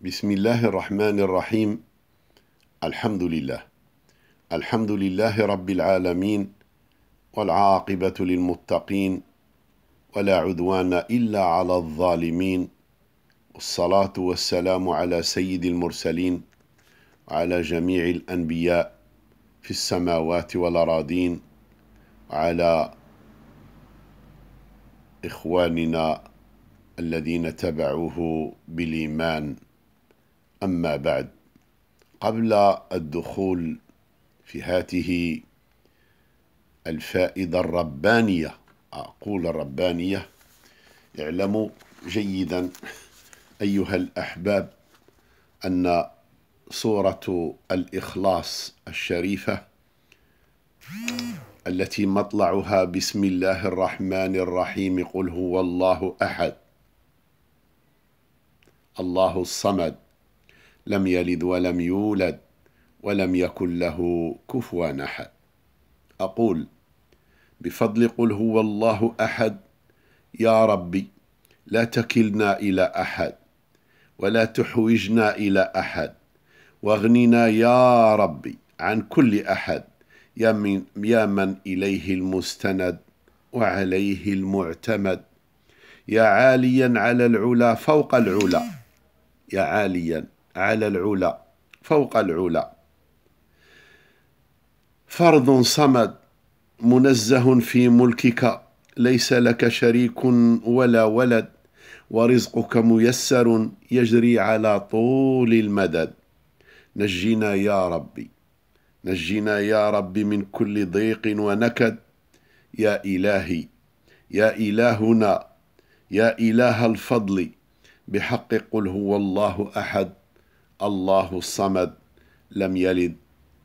بسم الله الرحمن الرحيم الحمد لله الحمد لله رب العالمين والعاقبة للمتقين ولا عدوان إلا على الظالمين والصلاة والسلام على سيد المرسلين وعلى جميع الأنبياء في السماوات والأراضين وعلى إخواننا الذين تبعوه بالإيمان أما بعد قبل الدخول في هاته الفائدة الربانية أقول الربانية اعلموا جيدا أيها الأحباب أن صورة الإخلاص الشريفة التي مطلعها بسم الله الرحمن الرحيم قل هو الله أحد الله الصمد لم يلد ولم يولد ولم يكن له كفوا أحد أقول بفضل قل هو الله أحد يا ربي لا تكلنا إلى أحد ولا تحوجنا إلى أحد واغننا يا ربي عن كل أحد يا من, يا من إليه المستند وعليه المعتمد يا عاليا على العلا فوق العلا يا عاليا على العلا فوق العلا فرض صمد منزه في ملكك ليس لك شريك ولا ولد ورزقك ميسر يجري على طول المدد نجينا يا ربي نجينا يا ربي من كل ضيق ونكد يا إلهي يا إلهنا يا إله الفضل بحق قل هو الله أحد الله الصمد لم يلد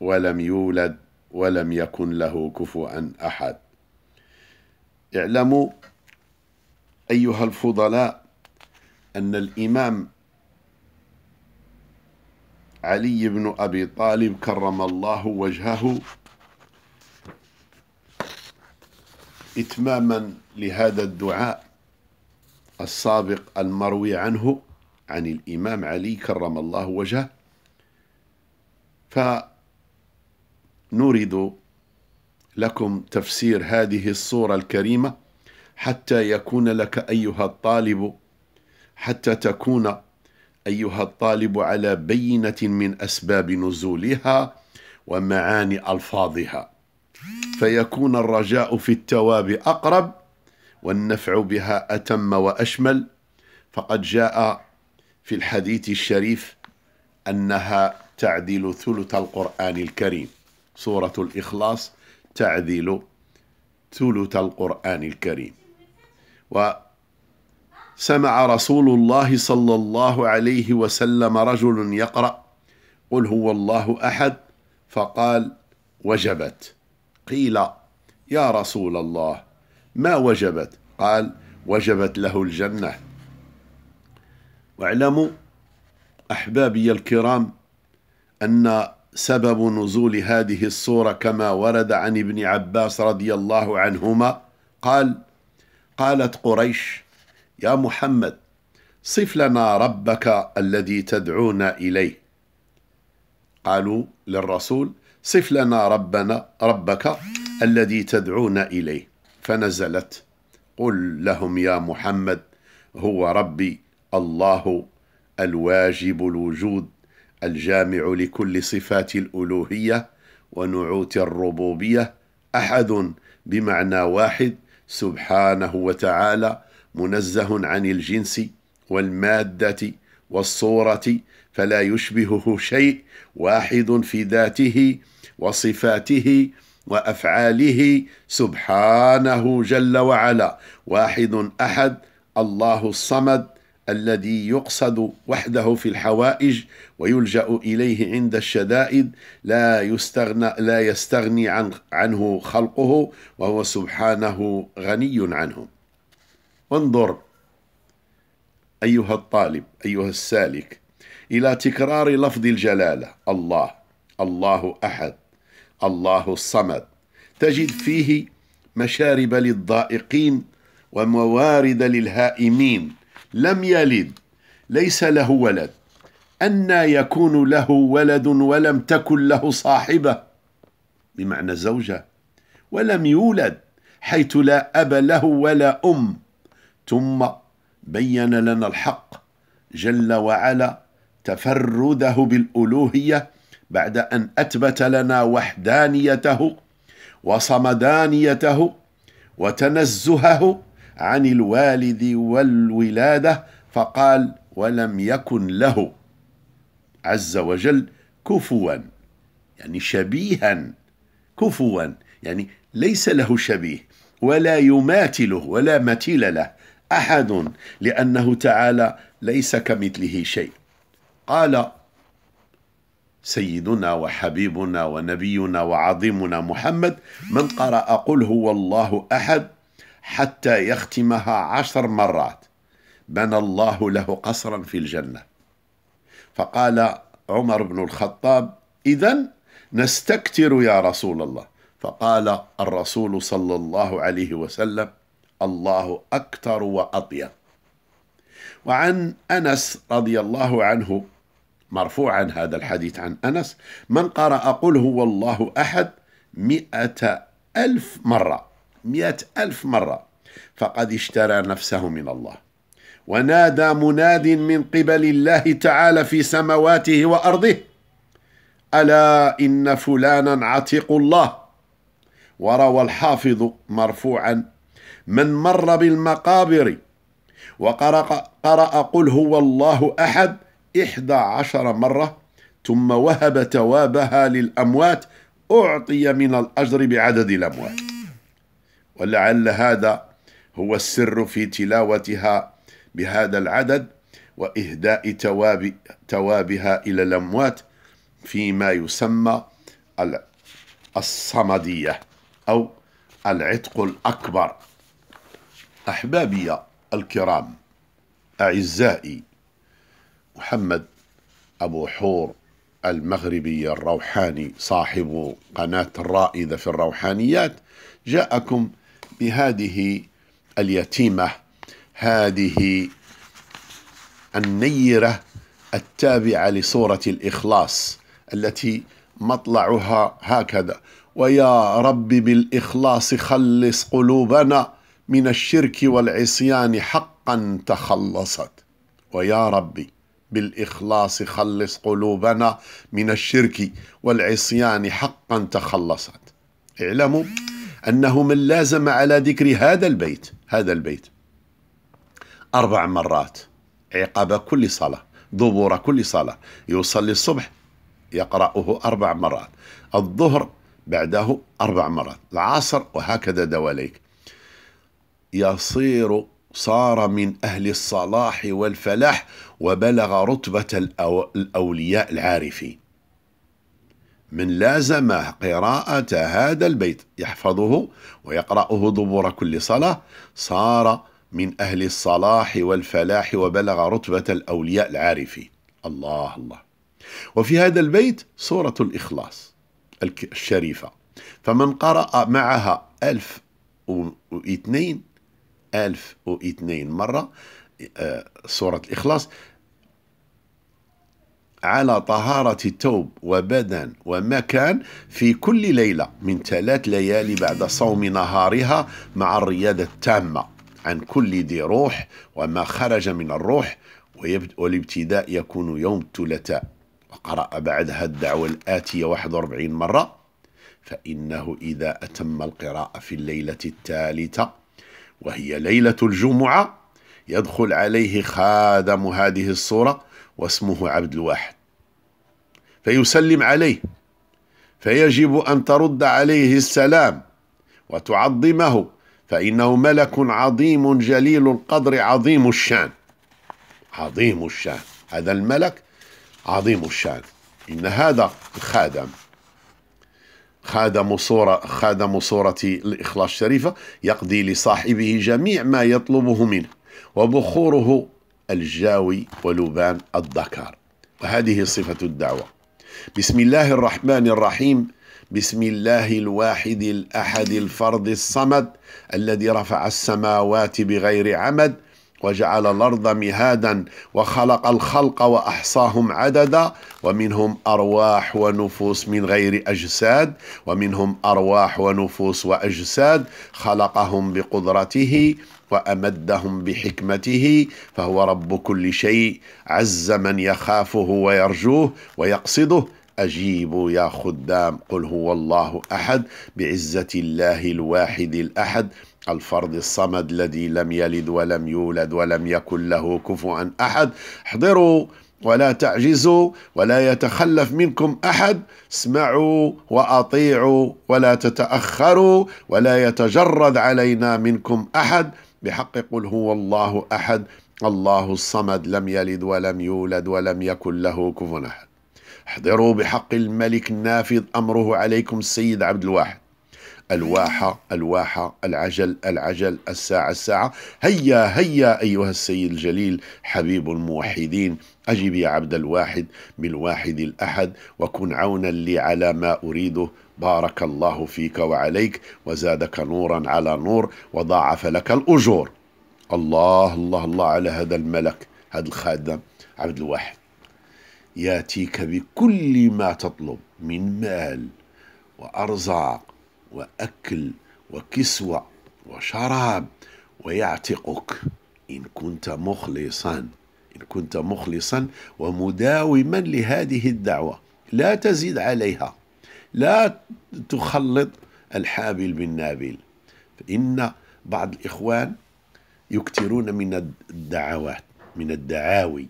ولم يولد ولم يكن له كفوا أحد اعلموا أيها الفضلاء أن الإمام علي بن أبي طالب كرم الله وجهه إتماما لهذا الدعاء السابق المروي عنه عن الإمام علي كرم الله وجهه فنريد لكم تفسير هذه الصورة الكريمة حتى يكون لك أيها الطالب حتى تكون أيها الطالب على بينة من أسباب نزولها ومعاني ألفاظها فيكون الرجاء في التواب أقرب والنفع بها أتم وأشمل فقد جاء في الحديث الشريف أنها تعدل ثلث القرآن الكريم سورة الإخلاص تعدل ثلث القرآن الكريم وسمع رسول الله صلى الله عليه وسلم رجل يقرأ قل هو الله أحد فقال وجبت قيل يا رسول الله ما وجبت قال وجبت له الجنة واعلموا أحبابي الكرام أن سبب نزول هذه الصورة كما ورد عن ابن عباس رضي الله عنهما قال قالت قريش يا محمد صف لنا ربك الذي تدعونا إليه قالوا للرسول صف لنا ربنا ربك الذي تدعونا إليه فنزلت قل لهم يا محمد هو ربي الله الواجب الوجود الجامع لكل صفات الألوهية ونعوت الربوبية أحد بمعنى واحد سبحانه وتعالى منزه عن الجنس والمادة والصورة فلا يشبهه شيء واحد في ذاته وصفاته وأفعاله سبحانه جل وعلا واحد أحد الله الصمد الذي يقصد وحده في الحوائج ويلجأ إليه عند الشدائد لا يستغنى لا يستغني عن عنه خلقه وهو سبحانه غني عنهم. انظر أيها الطالب أيها السالك إلى تكرار لفظ الجلالة الله الله أحد الله الصمد تجد فيه مشارب للضائقين وموارد للهائمين لم يلد ليس له ولد أنى يكون له ولد ولم تكن له صاحبة بمعنى زوجة ولم يولد حيث لا أب له ولا أم ثم بين لنا الحق جل وعلا تفرده بالألوهية بعد أن أثبت لنا وحدانيته وصمدانيته وتنزهه عن الوالد والولادة فقال ولم يكن له عز وجل كفوا يعني شبيها كفوا يعني ليس له شبيه ولا يماثله ولا مثيل له أحد لأنه تعالى ليس كمثله شيء قال سيدنا وحبيبنا ونبينا وعظيمنا محمد من قرأ قل هو الله أحد حتى يختمها عشر مرات بنى الله له قصرا في الجنة فقال عمر بن الخطاب إذا نستكتر يا رسول الله فقال الرسول صلى الله عليه وسلم الله أكثر وأطيب وعن أنس رضي الله عنه مرفوعا هذا الحديث عن أنس من قرأ قل هو الله أحد مئة ألف مرة مئة ألف مرة فقد اشترى نفسه من الله ونادى مناد من قبل الله تعالى في سمواته وأرضه ألا إن فلانا عتق الله وروى الحافظ مرفوعا من مر بالمقابر وقرأ قل هو الله أحد إحدى عشر مرة ثم وهب توابها للأموات أعطي من الأجر بعدد الأموات ولعل هذا هو السر في تلاوتها بهذا العدد وإهداء تواب توابها إلى الأموات فيما يسمى الصمدية أو العتق الأكبر أحبابي الكرام أعزائي محمد أبو حور المغربي الروحاني صاحب قناة الرائدة في الروحانيات جاءكم بهذه اليتيمة هذه النيرة التابعة لصورة الإخلاص التي مطلعها هكذا ويا رب بالإخلاص خلص قلوبنا من الشرك والعصيان حقا تخلصت ويا ربي بالإخلاص خلص قلوبنا من الشرك والعصيان حقا تخلصت اعلموا أنه من لازم على ذكر هذا البيت هذا البيت أربع مرات عقب كل صلاة ظهور كل صلاة يصلي الصبح يقرأه أربع مرات الظهر بعده أربع مرات العصر وهكذا دواليك يصير صار من أهل الصلاح والفلاح وبلغ رتبة الأولياء العارفين من لازم قراءة هذا البيت يحفظه ويقرأه دبر كل صلاة صار من أهل الصلاح والفلاح وبلغ رتبة الأولياء العارفين الله الله وفي هذا البيت سورة الإخلاص الشريفة فمن قرأ معها ألف واثنين ألف واثنين مرة آه، سورة الإخلاص على طهارة ثوب وبدن ومكان في كل ليلة من ثلاث ليالي بعد صوم نهارها مع الرياضة التامة عن كل ذي روح وما خرج من الروح والابتداء يكون يوم الثلاثاء وقرأ بعدها الدعوة الآتية 41 مرة فإنه إذا أتم القراءة في الليلة الثالثة وهي ليلة الجمعة يدخل عليه خادم هذه الصورة واسمه عبد الواحد فيسلم عليه فيجب أن ترد عليه السلام وتعظمه فإنه ملك عظيم جليل القدر عظيم الشان عظيم الشان هذا الملك عظيم الشان إن هذا الخادم خادم صورة خادم صورة الإخلاص الشريفة يقضي لصاحبه جميع ما يطلبه منه وبخوره الجاوي ولبان الدكار وهذه صفة الدعوة بسم الله الرحمن الرحيم بسم الله الواحد الأحد الفرد الصمد الذي رفع السماوات بغير عمد وجعل الأرض مهادا وخلق الخلق وأحصاهم عددا ومنهم أرواح ونفوس من غير أجساد ومنهم أرواح ونفوس وأجساد خلقهم بقدرته وامدهم بحكمته فهو رب كل شيء عز من يخافه ويرجوه ويقصده أجيبوا يا خدام قل هو الله أحد بعزة الله الواحد الأحد الفرد الصمد الذي لم يلد ولم يولد ولم يكن له كفوا أحد احضروا ولا تعجزوا ولا يتخلف منكم أحد اسمعوا وأطيعوا ولا تتأخروا ولا يتجرد علينا منكم أحد بحق قل هو الله أحد الله الصمد لم يلد ولم يولد ولم يكن له كفوا أحد احضروا بحق الملك النافذ أمره عليكم السيد عبد الواحد الواحة الواحة العجل العجل الساعة الساعة هيا هيا أيها السيد الجليل حبيب الموحدين أجب يا عبد الواحد بالواحد الأحد وكن عونا لي على ما أريده بارك الله فيك وعليك وزادك نورا على نور وضاعف لك الأجور الله الله الله على هذا الملك هذا الخادم عبد الواحد ياتيك بكل ما تطلب من مال وأرزاق وأكل وكسوة وشراب ويعتقك إن كنت مخلصا إن كنت مخلصا ومداوما لهذه الدعوة لا تزيد عليها لا تخلط الحابل بالنابل فإن بعض الإخوان يكثرون من الدعوات من الدعاوي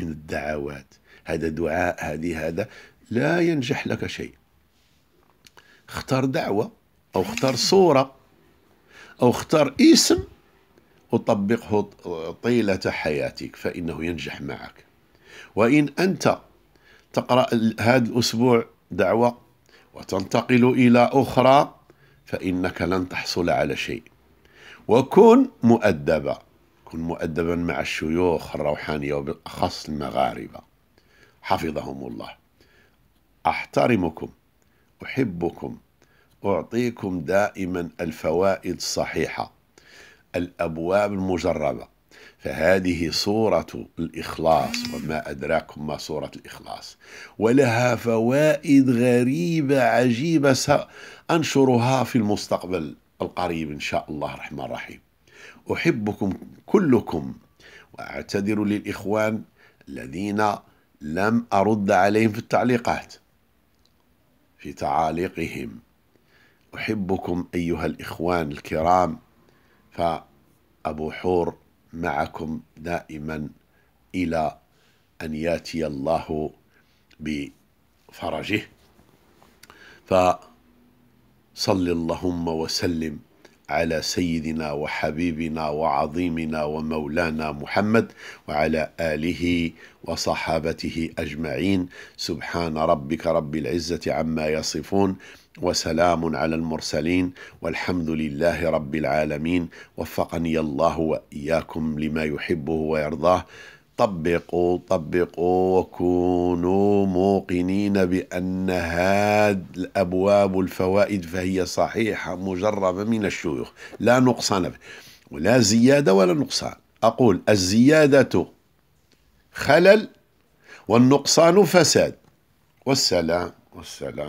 من الدعوات هذا دعاء هذه هذا لا ينجح لك شيء اختار دعوة أو اختار صورة أو اختار اسم وطبقه طيلة حياتك فإنه ينجح معك وإن أنت تقرأ هذا الأسبوع دعوة وتنتقل إلى أخرى فإنك لن تحصل على شيء وكن مؤدبا كن مؤدبا مع الشيوخ الروحانية وبالأخص المغاربة حفظهم الله أحترمكم أحبكم أعطيكم دائما الفوائد الصحيحة الأبواب المجربة فهذه صورة الإخلاص وما أدراكم ما صورة الإخلاص ولها فوائد غريبة عجيبة سأنشرها في المستقبل القريب إن شاء الله الرحمن الرحيم أحبكم كلكم وأعتذر للإخوان الذين لم أرد عليهم في التعليقات في تعاليقهم أحبكم أيها الإخوان الكرام فأبو حور معكم دائما إلى أن ياتي الله بفرجه فصل اللهم وسلم على سيدنا وحبيبنا وعظيمنا ومولانا محمد وعلى آله وصحابته أجمعين سبحان ربك رب العزة عما يصفون وسلام على المرسلين والحمد لله رب العالمين وفقني الله واياكم لما يحبه ويرضاه طبقوا طبقوا وكونوا موقنين بان هذه الابواب الفوائد فهي صحيحه مجربه من الشيوخ لا نقصان ولا زياده ولا نقصان اقول الزياده خلل والنقصان فساد والسلام والسلام